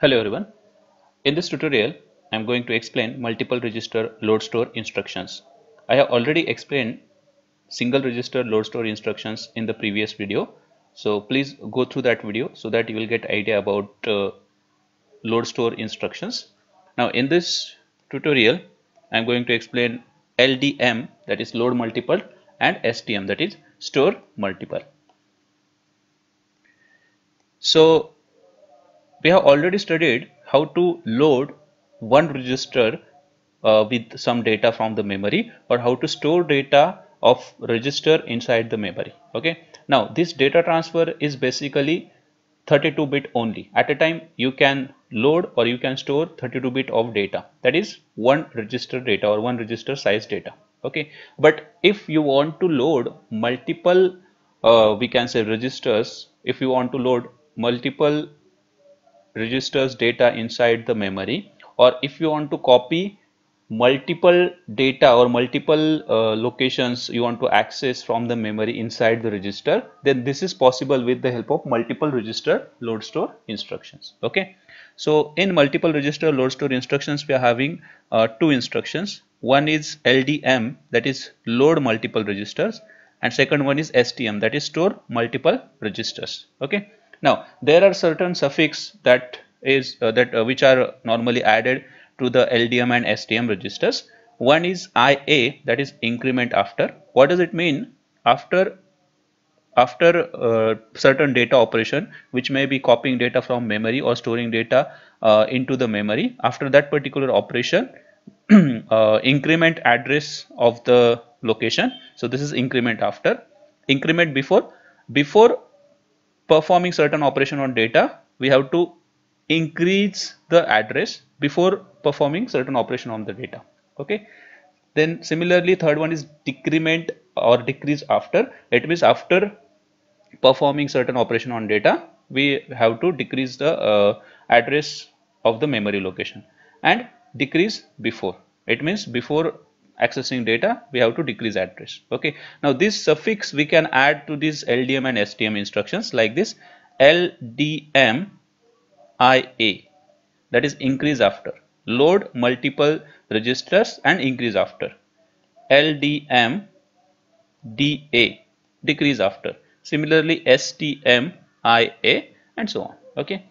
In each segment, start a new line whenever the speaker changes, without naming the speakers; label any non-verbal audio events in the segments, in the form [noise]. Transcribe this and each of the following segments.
Hello everyone. In this tutorial, I am going to explain multiple register load store instructions. I have already explained single register load store instructions in the previous video. So please go through that video so that you will get idea about uh, load store instructions. Now in this tutorial, I am going to explain LDM that is load multiple and STM that is store multiple. So we have already studied how to load one register uh, with some data from the memory or how to store data of register inside the memory. Okay. Now this data transfer is basically 32 bit only at a time you can load or you can store 32 bit of data that is one register data or one register size data okay but if you want to load multiple uh, we can say registers if you want to load multiple registers data inside the memory or if you want to copy multiple data or multiple uh, locations you want to access from the memory inside the register then this is possible with the help of multiple register load store instructions okay so in multiple register load store instructions we are having uh, two instructions one is ldm that is load multiple registers and second one is stm that is store multiple registers okay now there are certain suffix that is uh, that uh, which are normally added to the LDM and STM registers. One is IA that is increment after. What does it mean? After after uh, certain data operation which may be copying data from memory or storing data uh, into the memory after that particular operation [clears throat] uh, increment address of the location so this is increment after increment before before performing certain operation on data, we have to increase the address before performing certain operation on the data. Okay. Then similarly, third one is decrement or decrease after. It means after performing certain operation on data, we have to decrease the uh, address of the memory location and decrease before. It means before accessing data we have to decrease address okay now this suffix we can add to these ldm and stm instructions like this ldm ia that is increase after load multiple registers and increase after ldm da decrease after similarly stm ia and so on okay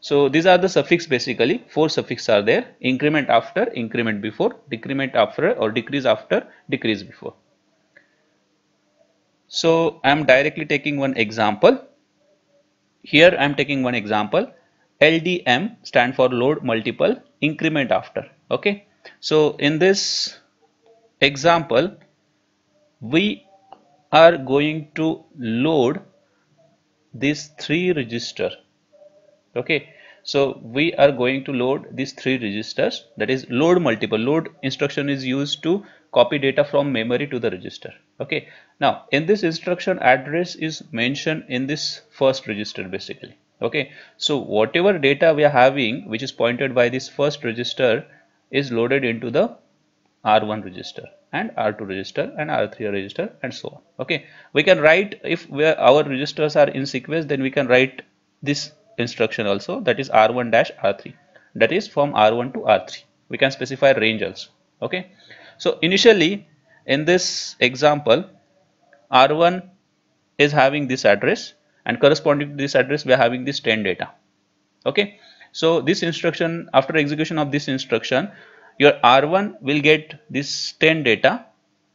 so these are the suffix basically four suffix are there increment after increment before decrement after or decrease after decrease before. So I am directly taking one example. Here I am taking one example LDM stand for load multiple increment after okay. So in this example we are going to load this three register okay so we are going to load these three registers that is load multiple load instruction is used to copy data from memory to the register okay now in this instruction address is mentioned in this first register basically okay so whatever data we are having which is pointed by this first register is loaded into the R1 register and R2 register and R3 register and so on okay we can write if are, our registers are in sequence then we can write this instruction also that is R1 dash R3 that is from R1 to R3 we can specify range also okay so initially in this example R1 is having this address and corresponding to this address we are having this 10 data okay so this instruction after execution of this instruction your R1 will get this 10 data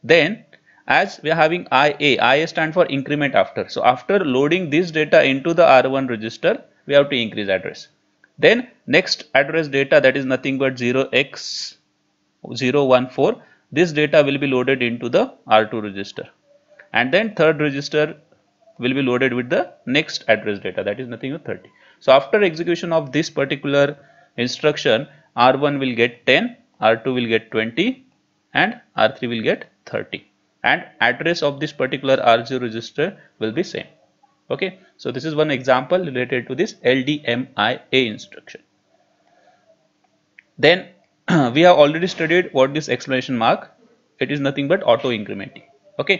then as we are having IA, IA stand for increment after. So after loading this data into the R1 register, we have to increase address then next address data that is nothing but 0x014 this data will be loaded into the R2 register and then third register will be loaded with the next address data that is nothing but 30 so after execution of this particular instruction R1 will get 10 R2 will get 20 and R3 will get 30 and address of this particular R0 register will be same okay so this is one example related to this ldmia instruction then [clears throat] we have already studied what this exclamation mark it is nothing but auto incrementing okay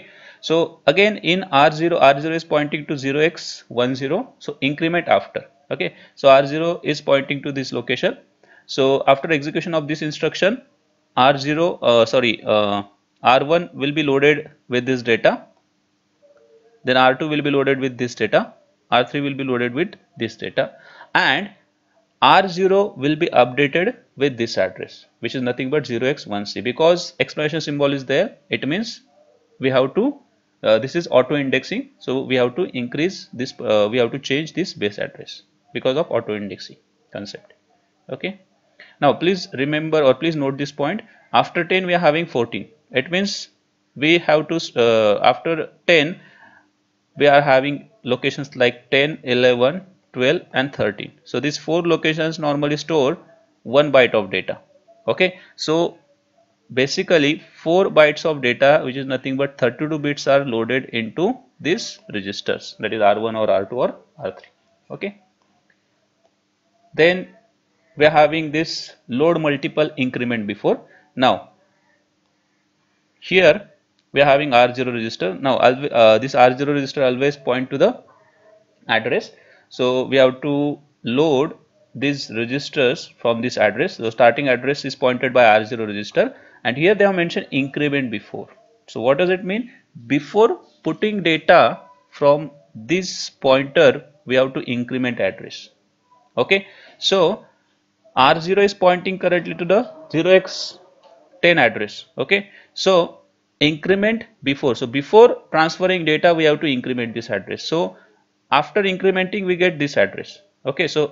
so again in r0 r0 is pointing to 0x10 so increment after okay so r0 is pointing to this location so after execution of this instruction r0 uh, sorry uh, r1 will be loaded with this data then R2 will be loaded with this data, R3 will be loaded with this data and R0 will be updated with this address which is nothing but 0x1c because explanation symbol is there it means we have to uh, this is auto indexing so we have to increase this uh, we have to change this base address because of auto indexing concept okay now please remember or please note this point after 10 we are having 14 it means we have to uh, after 10 we are having locations like 10 11 12 and 13 so these four locations normally store one byte of data okay so basically four bytes of data which is nothing but 32 bits are loaded into these registers that is r1 or r2 or r3 okay then we are having this load multiple increment before now here we are having R0 register. Now uh, this R0 register always point to the address. So we have to load these registers from this address. The starting address is pointed by R0 register and here they have mentioned increment before. So what does it mean? Before putting data from this pointer we have to increment address. Okay. So R0 is pointing currently to the 0x10 address. Okay. So increment before so before transferring data we have to increment this address so after incrementing we get this address okay so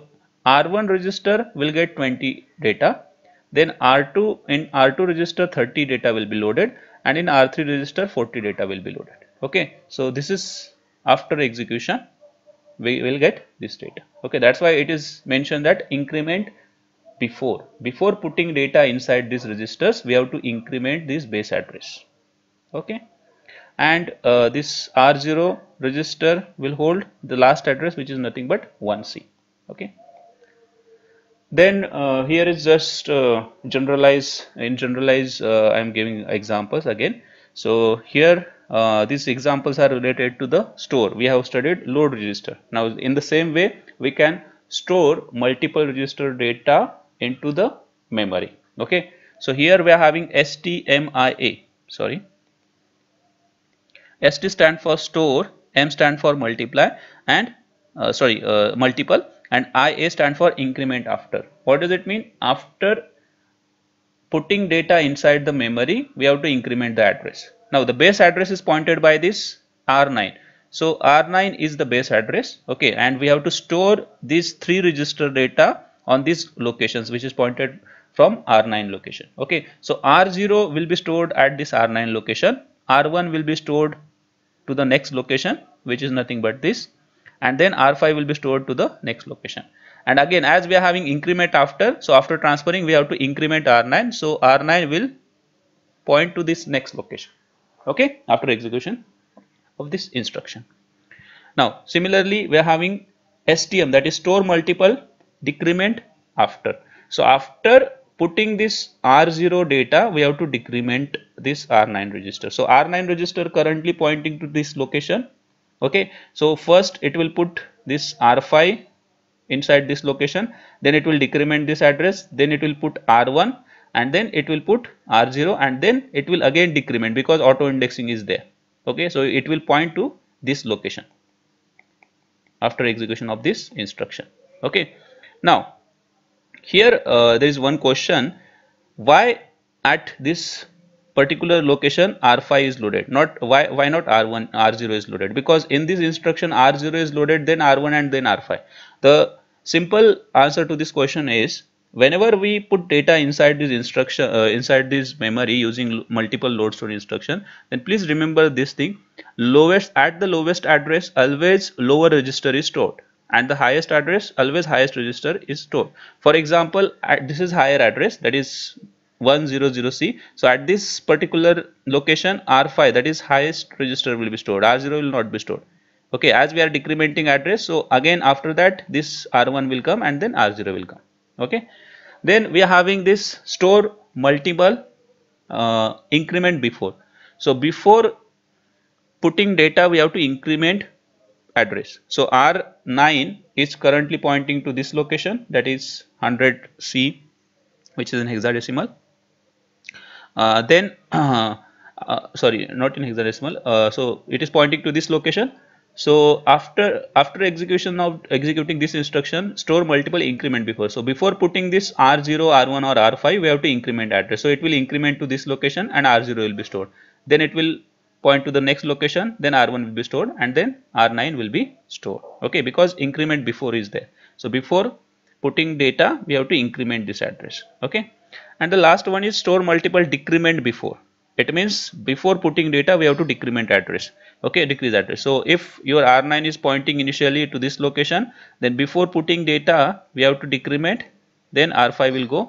r1 register will get 20 data then r2 in r2 register 30 data will be loaded and in r3 register 40 data will be loaded okay so this is after execution we will get this data okay that's why it is mentioned that increment before before putting data inside these registers we have to increment this base address okay and uh, this R0 register will hold the last address which is nothing but 1C okay then uh, here is just uh, generalize in generalize uh, I am giving examples again so here uh, these examples are related to the store we have studied load register now in the same way we can store multiple register data into the memory okay so here we are having STMIA sorry st stand for store m stand for multiply and uh, sorry uh, multiple and ia stand for increment after what does it mean after putting data inside the memory we have to increment the address now the base address is pointed by this r9 so r9 is the base address okay and we have to store these three register data on these locations which is pointed from r9 location okay so r0 will be stored at this r9 location r1 will be stored to the next location which is nothing but this and then R5 will be stored to the next location and again as we are having increment after so after transferring we have to increment R9 so R9 will point to this next location okay after execution of this instruction now similarly we are having STM that is store multiple decrement after so after putting this R0 data, we have to decrement this R9 register. So R9 register currently pointing to this location. Okay. So first it will put this R5 inside this location. Then it will decrement this address. Then it will put R1 and then it will put R0 and then it will again decrement because auto indexing is there. Okay. So it will point to this location after execution of this instruction. Okay. Now here uh, there is one question why at this particular location R5 is loaded not why why not R1 R0 is loaded because in this instruction R0 is loaded then R1 and then R5 the simple answer to this question is whenever we put data inside this instruction uh, inside this memory using multiple load store instruction then please remember this thing lowest at the lowest address always lower register is stored and the highest address always highest register is stored for example at, this is higher address that is 100c so at this particular location r5 that is highest register will be stored r0 will not be stored okay as we are decrementing address so again after that this r1 will come and then r0 will come okay then we are having this store multiple uh, increment before so before putting data we have to increment address. So R9 is currently pointing to this location that is 100C which is in hexadecimal. Uh, then uh, [clears throat] uh, sorry not in hexadecimal uh, so it is pointing to this location so after after execution of executing this instruction store multiple increment before so before putting this r0 r1 or r5 we have to increment address so it will increment to this location and r0 will be stored then it will point to the next location then r1 will be stored and then r9 will be stored okay because increment before is there so before putting data we have to increment this address okay and the last one is store multiple decrement before it means before putting data we have to decrement address okay decrease address so if your r9 is pointing initially to this location then before putting data we have to decrement then r5 will go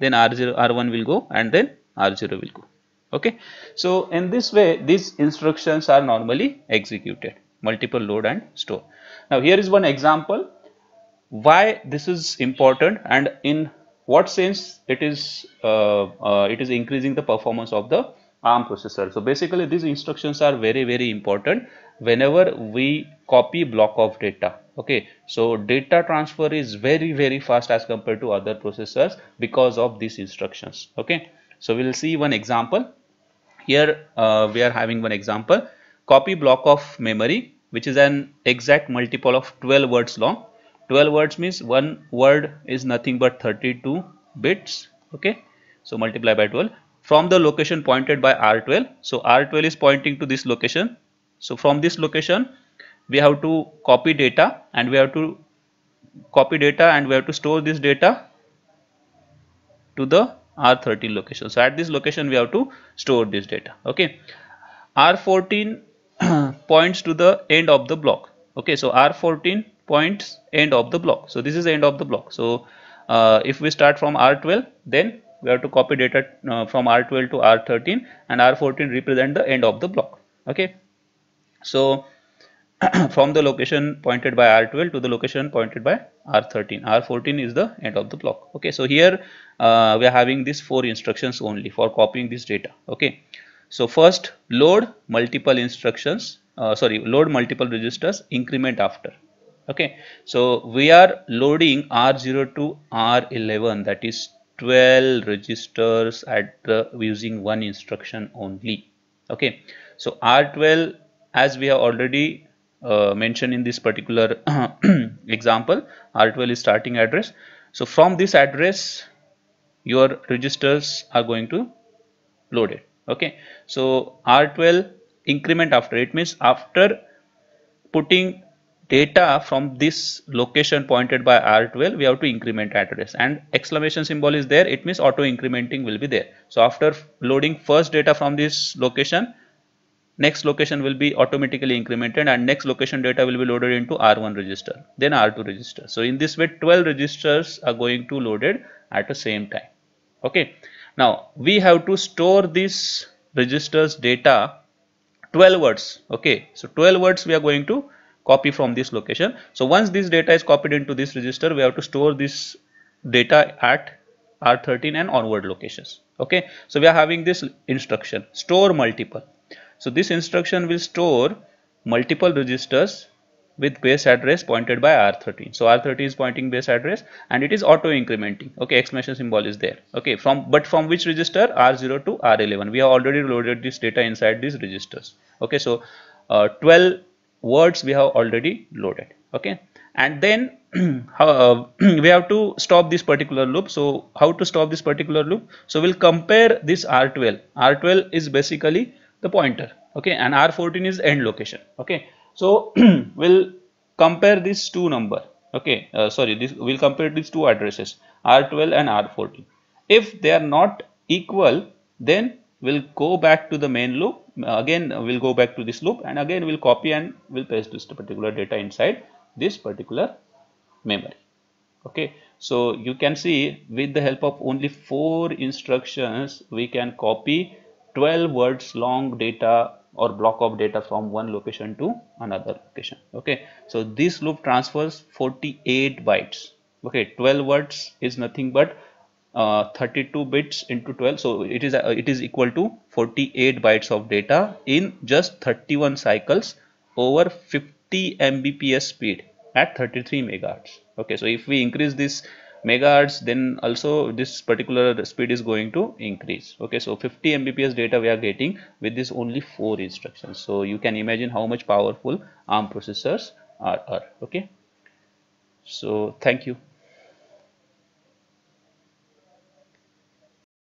then r0 r1 will go and then r0 will go okay so in this way these instructions are normally executed multiple load and store now here is one example why this is important and in what sense it is uh, uh, it is increasing the performance of the ARM processor. So basically these instructions are very very important whenever we copy block of data okay so data transfer is very very fast as compared to other processors because of these instructions okay so we will see one example here uh, we are having one example copy block of memory which is an exact multiple of 12 words long 12 words means one word is nothing but 32 bits okay so multiply by 12 from the location pointed by r12 so r12 is pointing to this location so from this location we have to copy data and we have to copy data and we have to store this data to the R13 location. So at this location we have to store this data. Okay. R14 [clears throat] points to the end of the block. Okay. So R14 points end of the block. So this is the end of the block. So uh, if we start from R12 then we have to copy data uh, from R12 to R13 and R14 represent the end of the block. Okay. So [clears throat] from the location pointed by R12 to the location pointed by R13. R14 is the end of the block. Okay, so here uh, we are having these four instructions only for copying this data. Okay, so first load multiple instructions, uh, sorry, load multiple registers, increment after. Okay, so we are loading R0 to R11 that is 12 registers at the using one instruction only. Okay, so R12 as we have already uh, mentioned in this particular [clears throat] example R12 is starting address so from this address your registers are going to load it okay so R12 increment after it means after putting data from this location pointed by R12 we have to increment address and exclamation symbol is there it means auto incrementing will be there so after loading first data from this location next location will be automatically incremented and next location data will be loaded into R1 register then R2 register so in this way 12 registers are going to loaded at the same time okay now we have to store this registers data 12 words okay so 12 words we are going to copy from this location so once this data is copied into this register we have to store this data at R13 and onward locations okay so we are having this instruction store multiple so this instruction will store multiple registers with base address pointed by R13. So R13 is pointing base address and it is auto incrementing. Okay, exclamation symbol is there. Okay, from but from which register R0 to R11. We have already loaded this data inside these registers. Okay, so uh, 12 words we have already loaded. Okay, and then [clears throat] uh, [clears throat] we have to stop this particular loop. So how to stop this particular loop? So we'll compare this R12. R12 is basically the pointer okay and r14 is end location okay so [clears throat] we'll compare these two number okay uh, sorry this we'll compare these two addresses r12 and r14 if they are not equal then we'll go back to the main loop again we'll go back to this loop and again we'll copy and we'll paste this particular data inside this particular memory okay so you can see with the help of only four instructions we can copy 12 words long data or block of data from one location to another location okay so this loop transfers 48 bytes okay 12 words is nothing but uh, 32 bits into 12 so it is uh, it is equal to 48 bytes of data in just 31 cycles over 50 mbps speed at 33 megahertz okay so if we increase this megahertz then also this particular speed is going to increase okay so 50 mbps data we are getting with this only four instructions so you can imagine how much powerful arm processors are, are okay so thank you